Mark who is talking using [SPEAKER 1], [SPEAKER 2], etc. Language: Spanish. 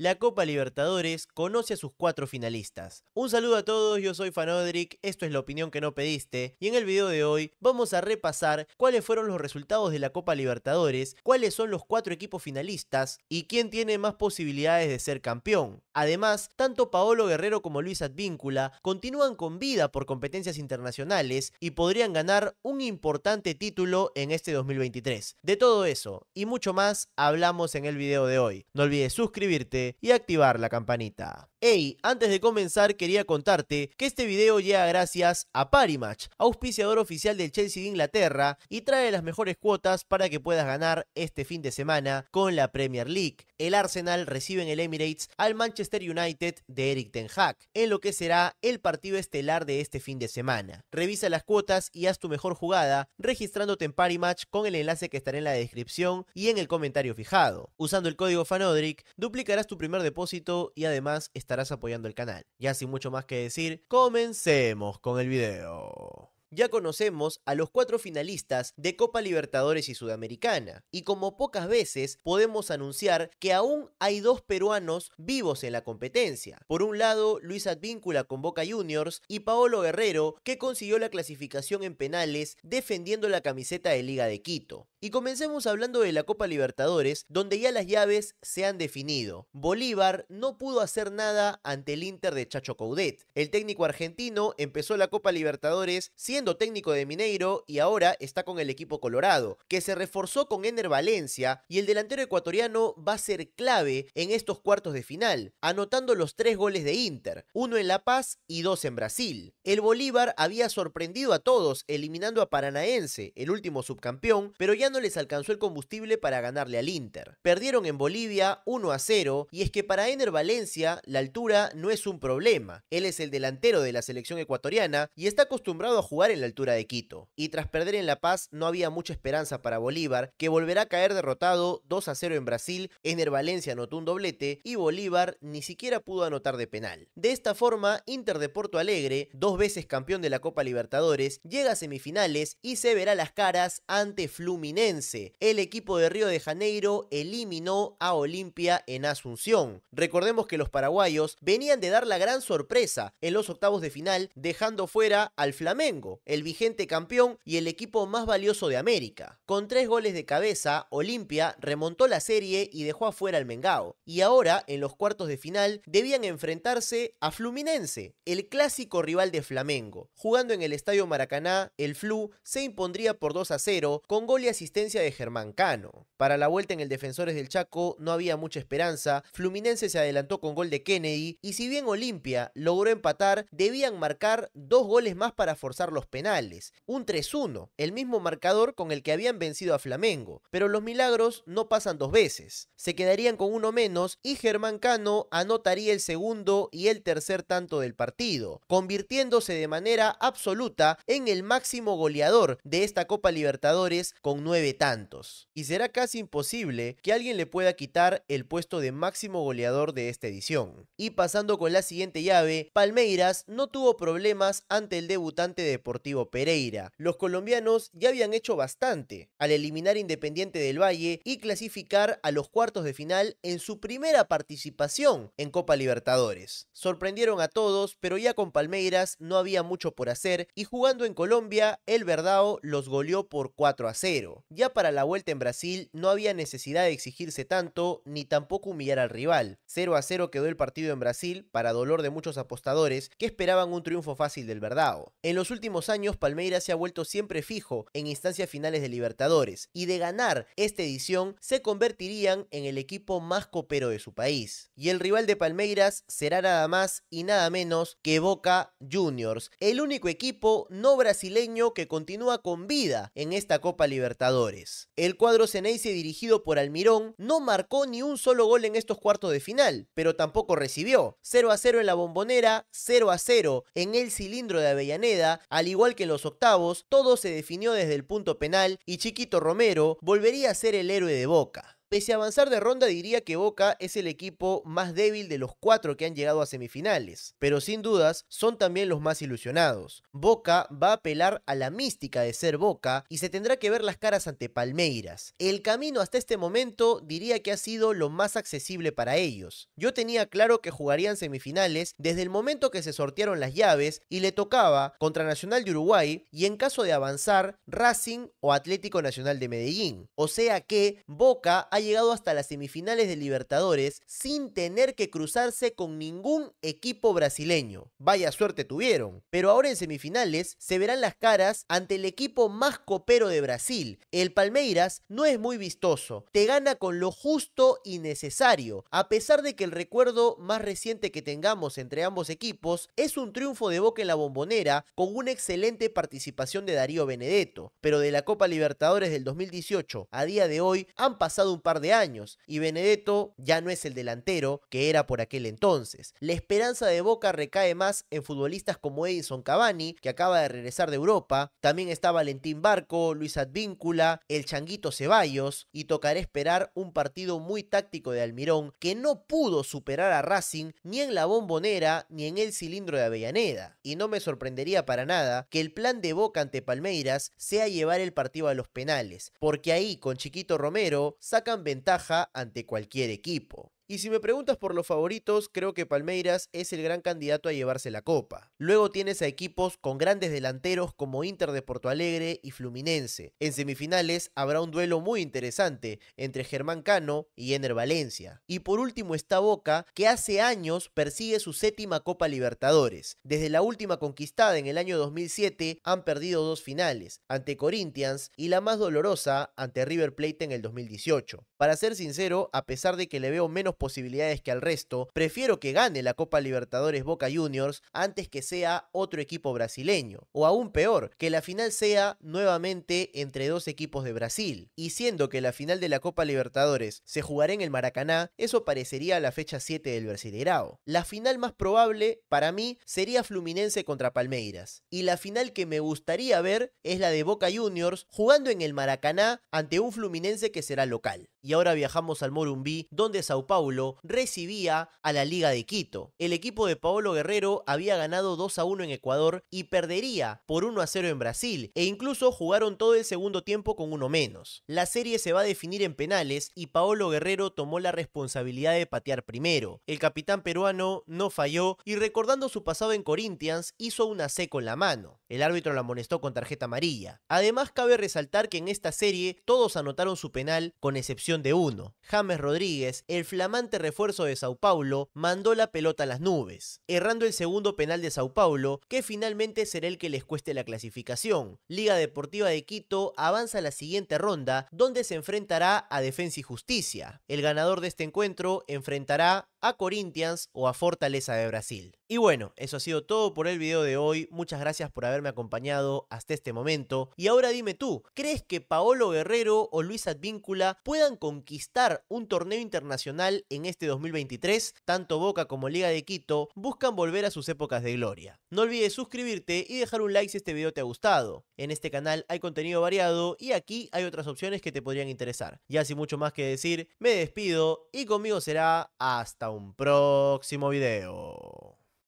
[SPEAKER 1] La Copa Libertadores conoce a sus cuatro finalistas. Un saludo a todos, yo soy Fanodric, esto es la opinión que no pediste, y en el video de hoy vamos a repasar cuáles fueron los resultados de la Copa Libertadores, cuáles son los cuatro equipos finalistas y quién tiene más posibilidades de ser campeón. Además, tanto Paolo Guerrero como Luis Advíncula continúan con vida por competencias internacionales y podrían ganar un importante título en este 2023. De todo eso y mucho más hablamos en el video de hoy. No olvides suscribirte y activar la campanita. Hey, antes de comenzar quería contarte que este video llega gracias a Parimatch, auspiciador oficial del Chelsea de Inglaterra y trae las mejores cuotas para que puedas ganar este fin de semana con la Premier League. El Arsenal recibe en el Emirates al Manchester United de Eric Ten Hag, en lo que será el partido estelar de este fin de semana. Revisa las cuotas y haz tu mejor jugada registrándote en Parimatch con el enlace que estará en la descripción y en el comentario fijado. Usando el código FANODRIC duplicarás tu primer depósito y además estarás apoyando el canal. Ya sin mucho más que decir, comencemos con el video ya conocemos a los cuatro finalistas de Copa Libertadores y Sudamericana. Y como pocas veces, podemos anunciar que aún hay dos peruanos vivos en la competencia. Por un lado, Luis Advíncula con Boca Juniors y Paolo Guerrero, que consiguió la clasificación en penales defendiendo la camiseta de Liga de Quito. Y comencemos hablando de la Copa Libertadores, donde ya las llaves se han definido. Bolívar no pudo hacer nada ante el Inter de Chacho Coudet. El técnico argentino empezó la Copa Libertadores técnico de Mineiro y ahora está con el equipo colorado, que se reforzó con Ener Valencia y el delantero ecuatoriano va a ser clave en estos cuartos de final, anotando los tres goles de Inter, uno en La Paz y dos en Brasil. El Bolívar había sorprendido a todos eliminando a Paranaense, el último subcampeón, pero ya no les alcanzó el combustible para ganarle al Inter. Perdieron en Bolivia 1 a 0 y es que para Ener Valencia la altura no es un problema. Él es el delantero de la selección ecuatoriana y está acostumbrado a jugar en la altura de Quito. Y tras perder en La Paz no había mucha esperanza para Bolívar, que volverá a caer derrotado 2 a 0 en Brasil, Ener Valencia anotó un doblete y Bolívar ni siquiera pudo anotar de penal. De esta forma, Inter de Porto Alegre, dos veces campeón de la Copa Libertadores, llega a semifinales y se verá las caras ante Fluminense. El equipo de Río de Janeiro eliminó a Olimpia en Asunción. Recordemos que los paraguayos venían de dar la gran sorpresa en los octavos de final, dejando fuera al Flamengo el vigente campeón y el equipo más valioso de América. Con tres goles de cabeza, Olimpia remontó la serie y dejó afuera al Mengao. Y ahora, en los cuartos de final, debían enfrentarse a Fluminense, el clásico rival de Flamengo. Jugando en el Estadio Maracaná, el Flu se impondría por 2 a 0 con gol y asistencia de Germán Cano. Para la vuelta en el Defensores del Chaco no había mucha esperanza, Fluminense se adelantó con gol de Kennedy y si bien Olimpia logró empatar, debían marcar dos goles más para forzar los penales. Un 3-1, el mismo marcador con el que habían vencido a Flamengo. Pero los milagros no pasan dos veces. Se quedarían con uno menos y Germán Cano anotaría el segundo y el tercer tanto del partido, convirtiéndose de manera absoluta en el máximo goleador de esta Copa Libertadores con nueve tantos. Y será casi imposible que alguien le pueda quitar el puesto de máximo goleador de esta edición. Y pasando con la siguiente llave, Palmeiras no tuvo problemas ante el debutante deportivo Pereira. Los colombianos ya habían hecho bastante al eliminar Independiente del Valle y clasificar a los cuartos de final en su primera participación en Copa Libertadores. Sorprendieron a todos, pero ya con Palmeiras no había mucho por hacer y jugando en Colombia, el Verdao los goleó por 4 a 0. Ya para la vuelta en Brasil no había necesidad de exigirse tanto ni tampoco humillar al rival. 0 a 0 quedó el partido en Brasil para dolor de muchos apostadores que esperaban un triunfo fácil del Verdao. En los últimos años, Palmeiras se ha vuelto siempre fijo en instancias finales de Libertadores y de ganar esta edición se convertirían en el equipo más copero de su país. Y el rival de Palmeiras será nada más y nada menos que Boca Juniors, el único equipo no brasileño que continúa con vida en esta Copa Libertadores. El cuadro Ceneice dirigido por Almirón no marcó ni un solo gol en estos cuartos de final, pero tampoco recibió 0 a 0 en la bombonera, 0 a 0 en el cilindro de Avellaneda, al igual igual que en los octavos, todo se definió desde el punto penal y Chiquito Romero volvería a ser el héroe de Boca. Pese a avanzar de ronda diría que Boca es el equipo más débil de los cuatro que han llegado a semifinales, pero sin dudas son también los más ilusionados. Boca va a apelar a la mística de ser Boca y se tendrá que ver las caras ante Palmeiras. El camino hasta este momento diría que ha sido lo más accesible para ellos. Yo tenía claro que jugarían semifinales desde el momento que se sortearon las llaves y le tocaba contra Nacional de Uruguay y en caso de avanzar Racing o Atlético Nacional de Medellín. O sea que Boca ha llegado hasta las semifinales de Libertadores sin tener que cruzarse con ningún equipo brasileño. Vaya suerte tuvieron. Pero ahora en semifinales se verán las caras ante el equipo más copero de Brasil. El Palmeiras no es muy vistoso, te gana con lo justo y necesario, a pesar de que el recuerdo más reciente que tengamos entre ambos equipos es un triunfo de Boca en la Bombonera con una excelente participación de Darío Benedetto. Pero de la Copa Libertadores del 2018 a día de hoy han pasado un de años y Benedetto ya no es el delantero que era por aquel entonces. La esperanza de Boca recae más en futbolistas como Edison Cavani, que acaba de regresar de Europa, también está Valentín Barco, Luis Advíncula, el Changuito Ceballos y tocará esperar un partido muy táctico de Almirón que no pudo superar a Racing ni en la bombonera ni en el cilindro de Avellaneda. Y no me sorprendería para nada que el plan de Boca ante Palmeiras sea llevar el partido a los penales, porque ahí con Chiquito Romero sacan ventaja ante cualquier equipo. Y si me preguntas por los favoritos, creo que Palmeiras es el gran candidato a llevarse la copa. Luego tienes a equipos con grandes delanteros como Inter de Porto Alegre y Fluminense. En semifinales habrá un duelo muy interesante entre Germán Cano y Ener Valencia. Y por último está Boca, que hace años persigue su séptima Copa Libertadores. Desde la última conquistada en el año 2007 han perdido dos finales, ante Corinthians y la más dolorosa ante River Plate en el 2018. Para ser sincero, a pesar de que le veo menos posibilidades que al resto, prefiero que gane la Copa Libertadores Boca Juniors antes que sea otro equipo brasileño. O aún peor, que la final sea nuevamente entre dos equipos de Brasil. Y siendo que la final de la Copa Libertadores se jugará en el Maracaná, eso parecería a la fecha 7 del Brasileirao. La final más probable para mí sería Fluminense contra Palmeiras. Y la final que me gustaría ver es la de Boca Juniors jugando en el Maracaná ante un Fluminense que será local y ahora viajamos al Morumbí, donde Sao Paulo recibía a la Liga de Quito. El equipo de Paolo Guerrero había ganado 2 a 1 en Ecuador y perdería por 1 a 0 en Brasil, e incluso jugaron todo el segundo tiempo con uno menos. La serie se va a definir en penales y Paolo Guerrero tomó la responsabilidad de patear primero. El capitán peruano no falló y recordando su pasado en Corinthians hizo una C con la mano. El árbitro la amonestó con tarjeta amarilla. Además cabe resaltar que en esta serie todos anotaron su penal con excepción de uno. James Rodríguez, el flamante refuerzo de Sao Paulo, mandó la pelota a las nubes, errando el segundo penal de Sao Paulo, que finalmente será el que les cueste la clasificación. Liga Deportiva de Quito avanza a la siguiente ronda, donde se enfrentará a Defensa y Justicia. El ganador de este encuentro enfrentará a Corinthians o a Fortaleza de Brasil. Y bueno, eso ha sido todo por el video de hoy. Muchas gracias por haberme acompañado hasta este momento. Y ahora dime tú, ¿crees que Paolo Guerrero o Luis Advíncula puedan conquistar un torneo internacional en este 2023? Tanto Boca como Liga de Quito buscan volver a sus épocas de gloria. No olvides suscribirte y dejar un like si este video te ha gustado. En este canal hay contenido variado y aquí hay otras opciones que te podrían interesar. Y así mucho más que decir, me despido y conmigo será hasta un próximo video.